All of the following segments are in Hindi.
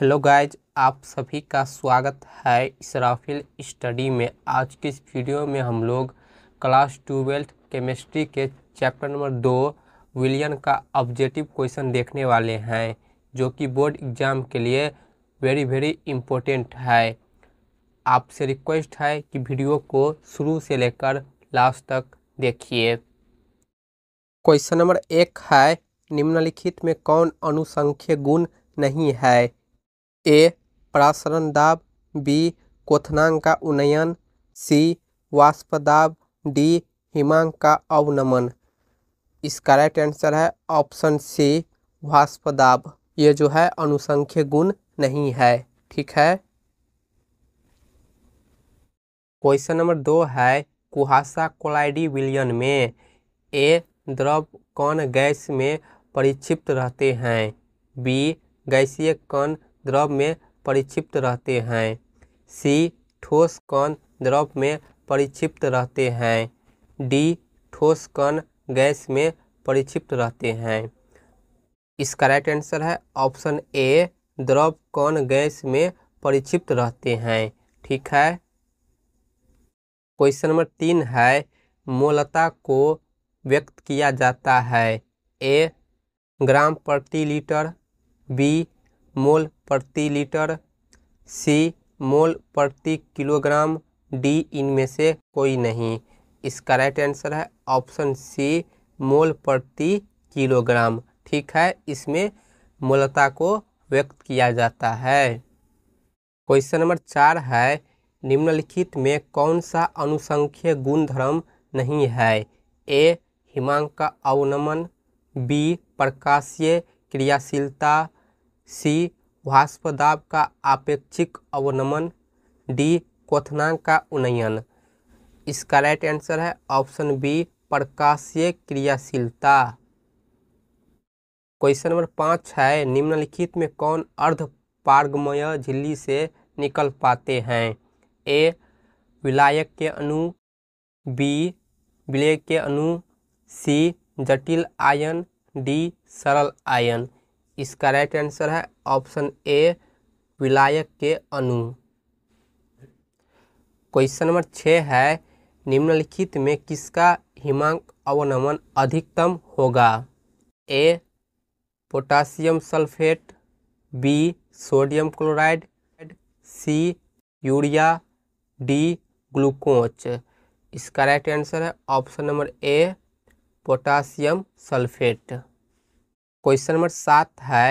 हेलो गाइज आप सभी का स्वागत है इसराफिल स्टडी में आज की इस वीडियो में हम लोग क्लास ट्वेल्थ केमिस्ट्री के चैप्टर नंबर दो विलियन का ऑब्जेक्टिव क्वेश्चन देखने वाले हैं जो कि बोर्ड एग्ज़ाम के लिए वेरी वेरी इम्पोर्टेंट है आपसे रिक्वेस्ट है कि वीडियो को शुरू से लेकर लास्ट तक देखिए क्वेश्चन नंबर एक है निम्नलिखित में कौन अनुसंख्य गुण नहीं है ए प्रासरण दाब बी कोथनांग का उन्नयन सी वाष्प दाब डी हिमांक का अवनमन इसका राइट आंसर है ऑप्शन सी वाष्प दाब ये जो है अनुसंख्य गुण नहीं है ठीक है क्वेश्चन नंबर दो है कुहासा कोलाइडी विलियन में ए द्रव कण गैस में परिक्षिप्त रहते हैं बी गैसीय कण द्रव में परिक्षिप्त रहते हैं सी ठोस कण द्रव में परिक्षिप्त रहते हैं डी ठोस कण गैस में परिक्षिप्त रहते हैं इसका राइट आंसर है ऑप्शन ए द्रव कण गैस में परिक्षिप्त रहते हैं ठीक है क्वेश्चन नंबर तीन है मोलता को व्यक्त किया जाता है ए ग्राम प्रति लीटर बी मोल प्रति लीटर सी मोल प्रति किलोग्राम डी इनमें से कोई नहीं इसका राइट आंसर है ऑप्शन सी मोल प्रति किलोग्राम ठीक है इसमें मूलता को व्यक्त किया जाता है क्वेश्चन नंबर चार है निम्नलिखित में कौन सा अनुसंख्य गुणधर्म नहीं है ए हिमांक का अवनमन बी प्रकाशीय क्रियाशीलता सी वाष्पदाब का आपेक्षिक अवनमन डी क्वथनांक का उन्नयन इसका राइट आंसर है ऑप्शन बी प्रकाशीय क्रियाशीलता क्वेश्चन नंबर पाँच है निम्नलिखित में कौन अर्ध पार्गमय झिल्ली से निकल पाते हैं ए विलायक के अणु बी विलय के अणु सी जटिल आयन डी सरल आयन इसका राइट आंसर है ऑप्शन ए विलायक के अनु क्वेश्चन नंबर छः है निम्नलिखित में किसका हिमांक अवनमन अधिकतम होगा A potassium sulphate B sodium chloride C urea D glucose इसका राइट आंसर है option number A potassium sulphate question number सात है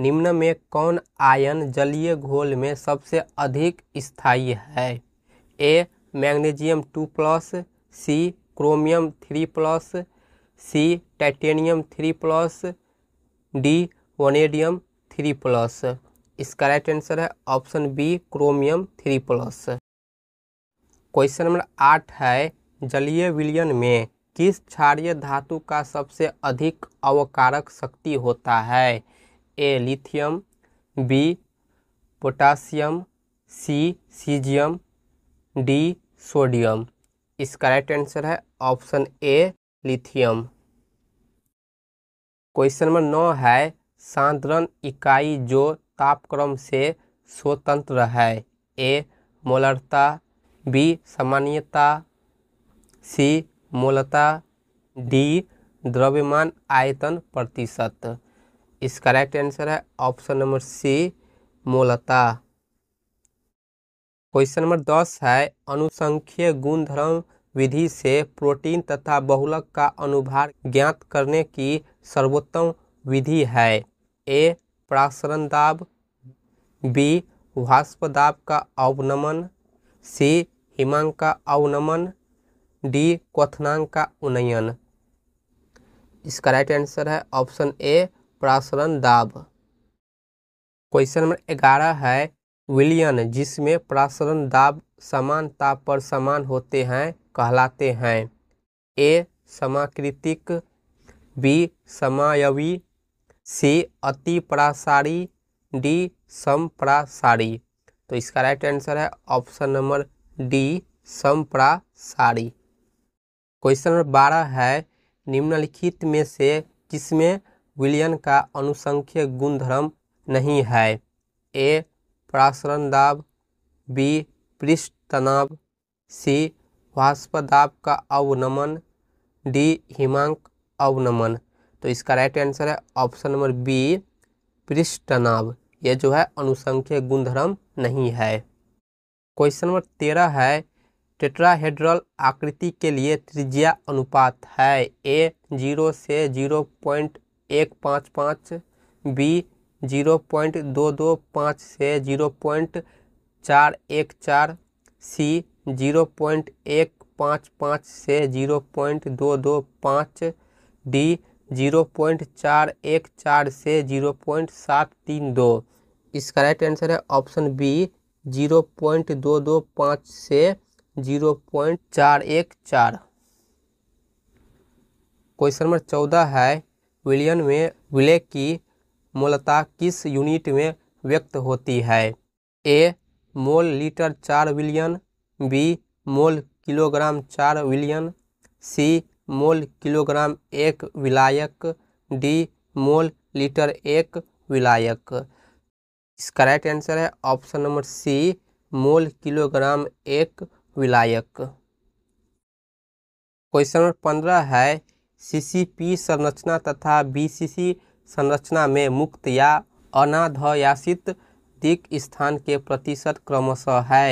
निम्न में कौन आयन जलीय घोल में सबसे अधिक स्थायी है A magnesium two plus C chromium three plus C titanium three plus D vanadium three plus इसका राइट आंसर है option B chromium three plus question number आठ है जलीय विलयन में किस क्षारिय धातु का सबसे अधिक अवकारक शक्ति होता है A lithium B potassium C caesium D sodium इसका राइट आंसर है option A lithium question number नौ है सांद्रण इकाई जो तापक्रम से स्वतंत्र है ए मोलरता बी सामान्यता सी मूलता डी द्रव्यमान आयतन प्रतिशत इस करेक्ट आंसर है ऑप्शन नंबर सी मूलता क्वेश्चन नंबर दस है अनुसंख्य गुणधर्म विधि से प्रोटीन तथा बहुलक का अनुभार ज्ञात करने की सर्वोत्तम विधि है ए प्रासरण दाब बी वाष्पदाब का अवनमन सी हिमांक का अवनमन डी क्वनांग का उन्नयन इसका राइट आंसर है ऑप्शन ए प्रासरण दाब क्वेश्चन नंबर ग्यारह है विलियन जिसमें प्रासरण दाब समान ताप पर समान होते हैं कहलाते हैं ए समाकृतिक बी समायवी सी अति प्रासारी डी सम्प्रासारी तो इसका राइट आंसर है ऑप्शन नंबर डी सम्प्रासारी क्वेश्चन नंबर बारह है निम्नलिखित में से किसमें विलियन का अनुसंख्य गुणधर्म नहीं है ए प्रासरण दाब बी पृष्ठ तनाव सी वाष्पदाब का अवनमन डी हिमांक अवनमन तो इसका राइट आंसर है ऑप्शन नंबर बी पृष्ठ तनाव यह जो है अनुसंख्य गुणधर्म नहीं है क्वेश्चन नंबर तेरह है टेट्राहेड्रल आकृति के लिए त्रिज्या अनुपात है ए जीरो से जीरो पॉइंट एक पाँच पाँच बी जीरो पॉइंट दो दो पाँच से जीरो पॉइंट चार एक चार सी जीरो पॉइंट एक पाँच पाँच से जीरो पॉइंट दो दो पाँच डी जीरो पॉइंट चार एक चार से जीरो पॉइंट सात तीन दो इसका राइट आंसर है ऑप्शन बी जीरो पॉइंट दो दो पाँच से जीरो पॉइंट चार एक चार क्वेश्चन नंबर चौदह है विलियन में विलय की मूलता किस यूनिट में व्यक्त होती है ए मोल लीटर चार विलियन बी मोल किलोग्राम चार विलियन सी मोल किलोग्राम एक विलायक डी मोल लीटर एक विलायक इसका राइट आंसर है option number C mole kilogram एक विलायक क्वेश्चन नंबर पंद्रह है सीसीपी संरचना तथा बीसीसी संरचना में मुक्त या अनाधयासित दिक स्थान के प्रतिशत क्रमशः है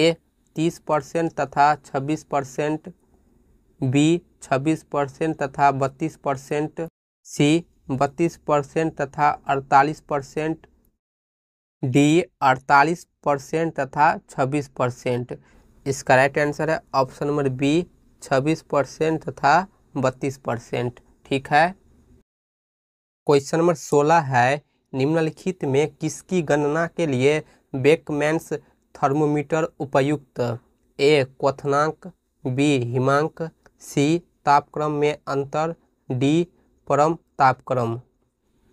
ए तीस परसेंट तथा छब्बीस परसेंट बी छब्बीस परसेंट तथा बत्तीस परसेंट सी बत्तीस परसेंट तथा अड़तालीस परसेंट डी अड़तालीस परसेंट तथा छब्बीस परसेंट इसका राइट आंसर है ऑप्शन नंबर बी छब्बीस परसेंट तथा बत्तीस परसेंट ठीक है क्वेश्चन नंबर सोलह है निम्नलिखित में किसकी गणना के लिए बेकमैंस थर्मोमीटर उपयुक्त ए क्वनांक बी हिमांक सी तापक्रम में अंतर डी परम तापक्रम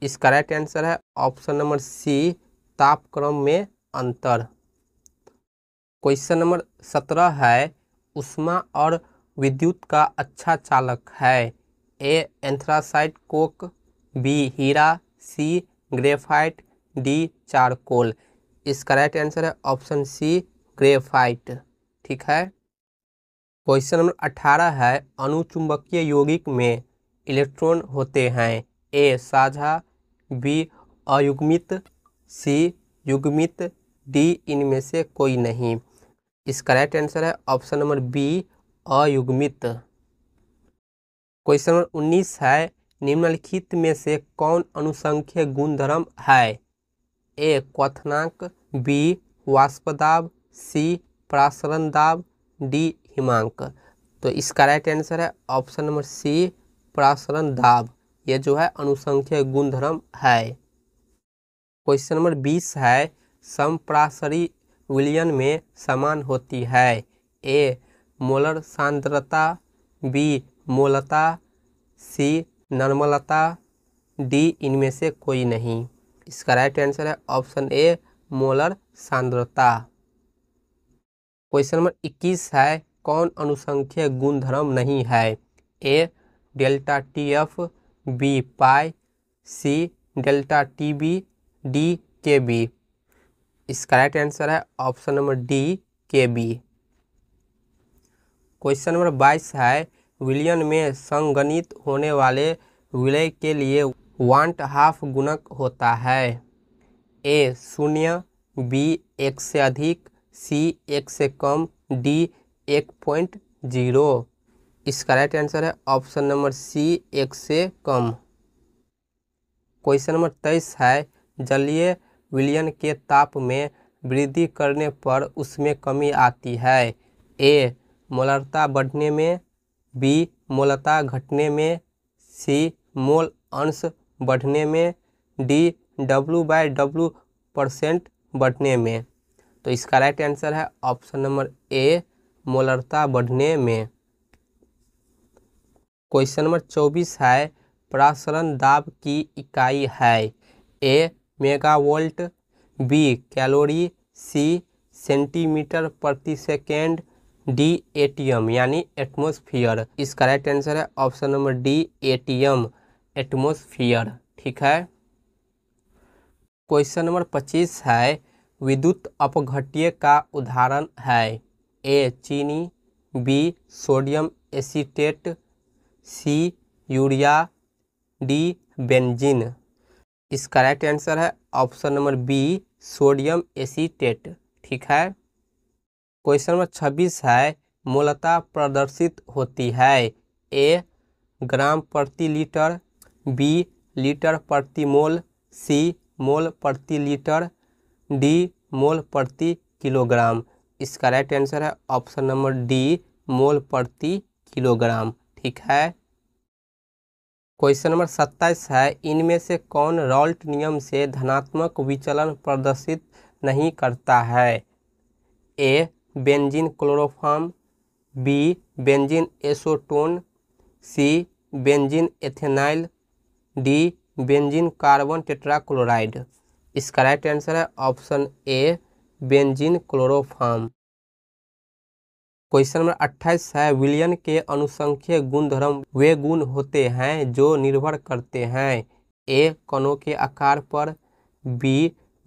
इसका राइट आंसर है ऑप्शन नंबर सी तापक्रम में अंतर क्वेश्चन नंबर सत्रह है उष्मा और विद्युत का अच्छा चालक है ए एंथ्रासाइट कोक बी हीरा सी ग्रेफाइट डी चारकोल इसका राइट आंसर है ऑप्शन सी ग्रेफाइट ठीक है क्वेश्चन नंबर अठारह है अनुचुंबकीय यौगिक में इलेक्ट्रॉन होते हैं ए साझा बी अयुग्मित सी युग्मित डी इनमें से कोई नहीं इस करेक्ट आंसर है ऑप्शन नंबर बी अयुग्मित क्वेश्चन नंबर उन्नीस है निम्नलिखित में से कौन अनुसंख्य गुणधर्म है ए क्वनाक बी वाष्पदाब सी प्रासरण दाब डी हिमांक तो इसका राइट आंसर है ऑप्शन नंबर सी प्रासरण दाब यह जो है अनुसंख्य गुणधर्म है क्वेश्चन नंबर बीस है समप्रासरी विलयन में समान होती है ए मोलर सांद्रता बी मोलता सी नर्मलता डी इनमें से कोई नहीं इसका राइट आंसर है ऑप्शन ए मोलर सांद्रता क्वेश्चन नंबर इक्कीस है कौन अनुसंख्य गुणधर्म नहीं है A delta T F B pi C delta T B D K B इस करेक्ट आंसर है option number D K B question number बाईस है विलियन में संगणित होने वाले विलय के लिए वांट हाफ गुणक होता है ए शून्य बी एक से अधिक सी एक से कम डी एक पॉइंट जीरो इस करेक्ट आंसर है ऑप्शन नंबर सी एक से कम क्वेश्चन नंबर तेईस है जलीय विलयन के ताप में वृद्धि करने पर उसमें कमी आती है ए मोलरता बढ़ने में बी मोलता घटने में सी मोल अंश बढ़ने में D W by W percent बढ़ने में तो इसका राइट आंसर है ऑप्शन नंबर ए मोलरता बढ़ने में क्वेश्चन नंबर चौबीस है प्रासरण दाब की इकाई है A megavolt B calorie C centimetre प्रति सेकेंड डी एटीएम यानी एटमोसफियर इसका राइट आंसर है option number D ATM atmosphere ठीक है क्वेश्चन नंबर पच्चीस है विद्युत अपघट्य का उदाहरण है ए चीनी B sodium acetate C urea D benzene इस करेक्ट आंसर है option number B sodium acetate ठीक है क्वेश्चन नंबर छब्बीस है मूलता प्रदर्शित होती है ए ग्राम प्रति लीटर बी लीटर प्रति मोल सी मोल प्रति लीटर डी मोल प्रति किलोग्राम इसका राइट आंसर है ऑप्शन नंबर डी मोल प्रति किलोग्राम ठीक है क्वेश्चन नंबर सत्ताईस है इनमें से कौन रॉल्ट नियम से धनात्मक विचलन प्रदर्शित नहीं करता है A benzene chloroform B benzene acetone C benzene ethanol D benzene carbon tetrachloride इसका राइट आंसर है option A benzene chloroform question number अट्ठाईस है विलियन के अनुसंख्य गुणधर्म वे गुण होते हैं जो निर्भर करते हैं ए कणों के आकार पर बी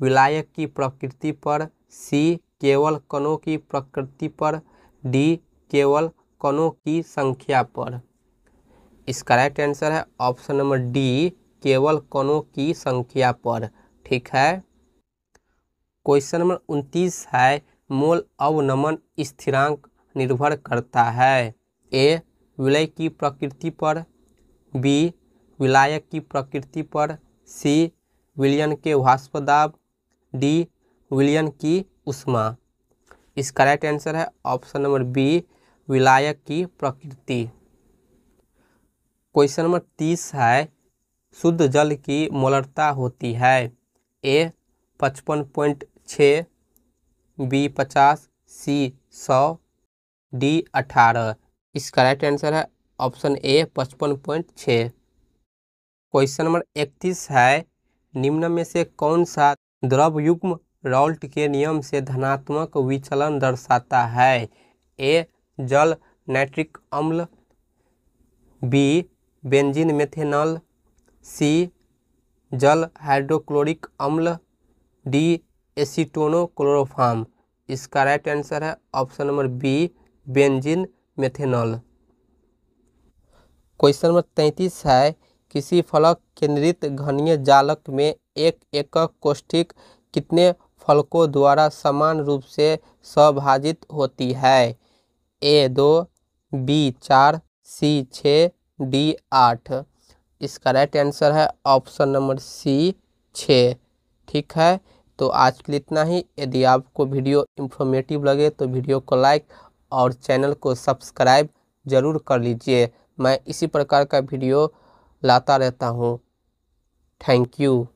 विलायक की प्रकृति पर सी केवल कणों की प्रकृति पर डी केवल कणों की संख्या पर इसका राइट आंसर है ऑप्शन नंबर डी केवल कणों की संख्या पर ठीक है क्वेश्चन नंबर उनतीस है मोल अवनमन स्थिरांक निर्भर करता है ए विलय की प्रकृति पर बी विलायक की प्रकृति पर सी विलियन के वाष्प दाब डी विलियन की उष्मा इसका राइट आंसर है ऑप्शन नंबर बी विलायक की प्रकृति क्वेश्चन नंबर तीस है शुद्ध जल की मोलरता होती है ए पचपन पॉइंट छः बी पचास सी सौ डी अठारह इसका राइट आंसर है ऑप्शन ए पचपन पॉइंट छः क्वेश्चन नंबर इकतीस है निम्न में से कौन सा द्रव युग्म रॉल्ट के नियम से धनात्मक विचलन दर्शाता है ए जल नाइट्रिक अम्ल बी बेंजीन मेथेनॉल सी जल हाइड्रोक्लोरिक अम्ल डी एसीटोनो क्लोरोफार्म इसका राइट आंसर है option number B benzene methanol question number तैंतीस है किसी फलक केंद्रित घनीय जालक में एक एक कोष्ठिक कितने फलकों द्वारा समान रूप से सभाजित होती है ए दो बी चार सी छ डी आठ इसका राइट आंसर है ऑप्शन नंबर सी छ ठीक है तो आज के लिए इतना ही यदि आपको वीडियो इन्फॉर्मेटिव लगे तो वीडियो को लाइक और चैनल को सब्सक्राइब ज़रूर कर लीजिए मैं इसी प्रकार का वीडियो लाता रहता हूँ थैंक यू